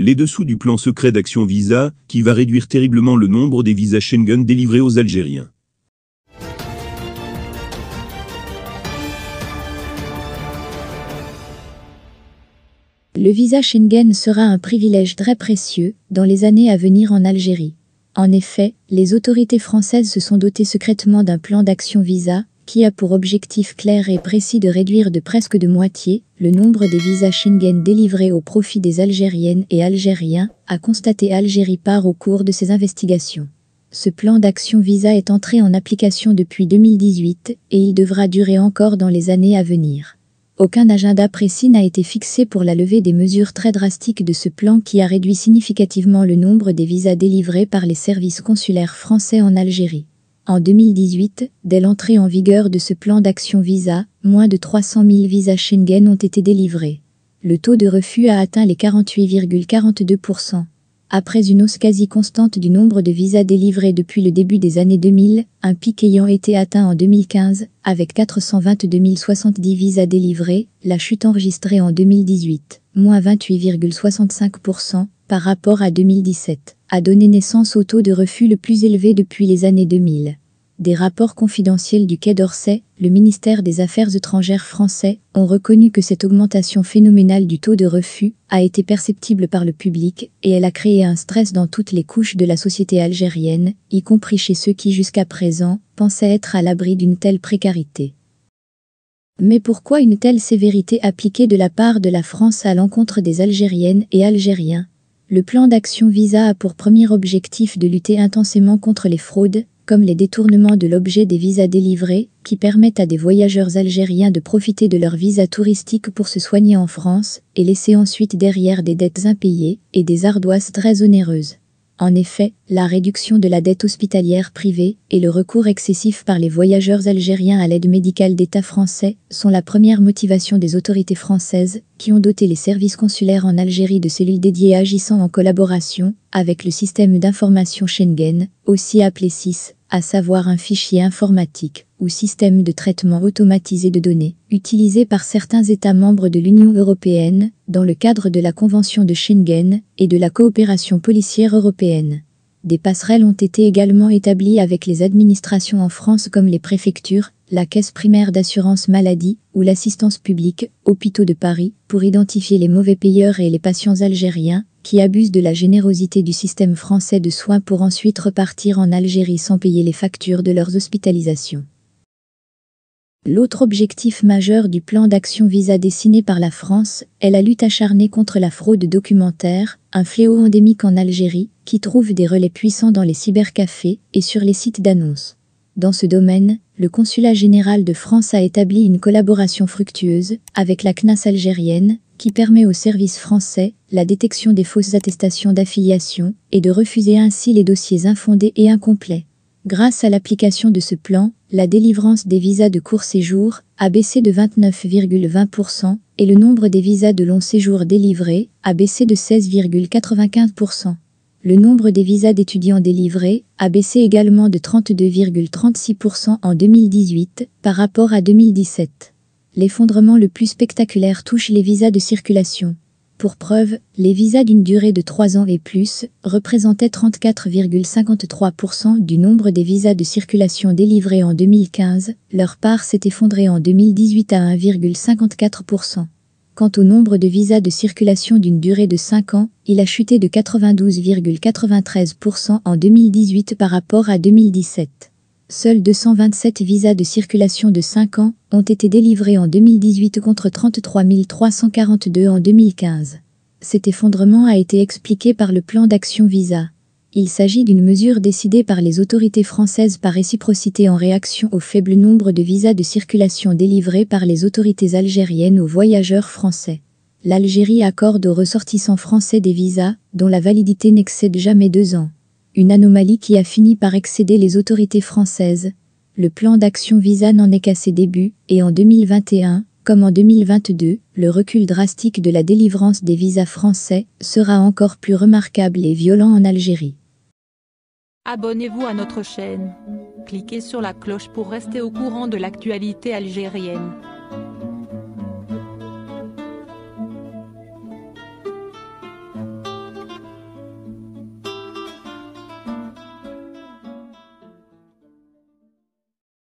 les dessous du plan secret d'action Visa, qui va réduire terriblement le nombre des visas Schengen délivrés aux Algériens. Le visa Schengen sera un privilège très précieux dans les années à venir en Algérie. En effet, les autorités françaises se sont dotées secrètement d'un plan d'action visa qui a pour objectif clair et précis de réduire de presque de moitié le nombre des visas Schengen délivrés au profit des Algériennes et Algériens, a constaté Algérie part au cours de ses investigations. Ce plan d'action visa est entré en application depuis 2018 et il devra durer encore dans les années à venir. Aucun agenda précis n'a été fixé pour la levée des mesures très drastiques de ce plan qui a réduit significativement le nombre des visas délivrés par les services consulaires français en Algérie. En 2018, dès l'entrée en vigueur de ce plan d'action visa, moins de 300 000 visas Schengen ont été délivrés. Le taux de refus a atteint les 48,42%. Après une hausse quasi constante du nombre de visas délivrés depuis le début des années 2000, un pic ayant été atteint en 2015, avec 422 070 visas délivrés, la chute enregistrée en 2018, moins 28,65% par rapport à 2017, a donné naissance au taux de refus le plus élevé depuis les années 2000 des rapports confidentiels du Quai d'Orsay, le ministère des Affaires étrangères français ont reconnu que cette augmentation phénoménale du taux de refus a été perceptible par le public et elle a créé un stress dans toutes les couches de la société algérienne, y compris chez ceux qui jusqu'à présent pensaient être à l'abri d'une telle précarité. Mais pourquoi une telle sévérité appliquée de la part de la France à l'encontre des Algériennes et Algériens le plan d'action Visa a pour premier objectif de lutter intensément contre les fraudes, comme les détournements de l'objet des visas délivrés, qui permettent à des voyageurs algériens de profiter de leur visa touristique pour se soigner en France et laisser ensuite derrière des dettes impayées et des ardoises très onéreuses. En effet, la réduction de la dette hospitalière privée et le recours excessif par les voyageurs algériens à l'aide médicale d'État français sont la première motivation des autorités françaises qui ont doté les services consulaires en Algérie de cellules dédiées agissant en collaboration avec le système d'information Schengen, aussi appelé SIS, à savoir un fichier informatique ou système de traitement automatisé de données, utilisé par certains États membres de l'Union européenne dans le cadre de la Convention de Schengen et de la coopération policière européenne. Des passerelles ont été également établies avec les administrations en France comme les préfectures, la caisse primaire d'assurance maladie ou l'assistance publique, hôpitaux de Paris, pour identifier les mauvais payeurs et les patients algériens, qui abusent de la générosité du système français de soins pour ensuite repartir en Algérie sans payer les factures de leurs hospitalisations. L'autre objectif majeur du plan d'action visa dessiné par la France est la lutte acharnée contre la fraude documentaire, un fléau endémique en Algérie qui trouve des relais puissants dans les cybercafés et sur les sites d'annonces. Dans ce domaine, le Consulat général de France a établi une collaboration fructueuse avec la CNAS algérienne qui permet aux services français la détection des fausses attestations d'affiliation et de refuser ainsi les dossiers infondés et incomplets. Grâce à l'application de ce plan, la délivrance des visas de court séjour a baissé de 29,20% et le nombre des visas de long séjour délivrés a baissé de 16,95%. Le nombre des visas d'étudiants délivrés a baissé également de 32,36% en 2018 par rapport à 2017 l'effondrement le plus spectaculaire touche les visas de circulation. Pour preuve, les visas d'une durée de 3 ans et plus représentaient 34,53% du nombre des visas de circulation délivrés en 2015, leur part s'est effondrée en 2018 à 1,54%. Quant au nombre de visas de circulation d'une durée de 5 ans, il a chuté de 92,93% en 2018 par rapport à 2017 seuls 227 visas de circulation de 5 ans ont été délivrés en 2018 contre 33 342 en 2015. Cet effondrement a été expliqué par le plan d'action visa. Il s'agit d'une mesure décidée par les autorités françaises par réciprocité en réaction au faible nombre de visas de circulation délivrés par les autorités algériennes aux voyageurs français. L'Algérie accorde aux ressortissants français des visas dont la validité n'excède jamais deux ans. Une anomalie qui a fini par excéder les autorités françaises. Le plan d'action Visa n'en est qu'à ses débuts et en 2021, comme en 2022, le recul drastique de la délivrance des visas français sera encore plus remarquable et violent en Algérie. Abonnez-vous à notre chaîne. Cliquez sur la cloche pour rester au courant de l'actualité algérienne.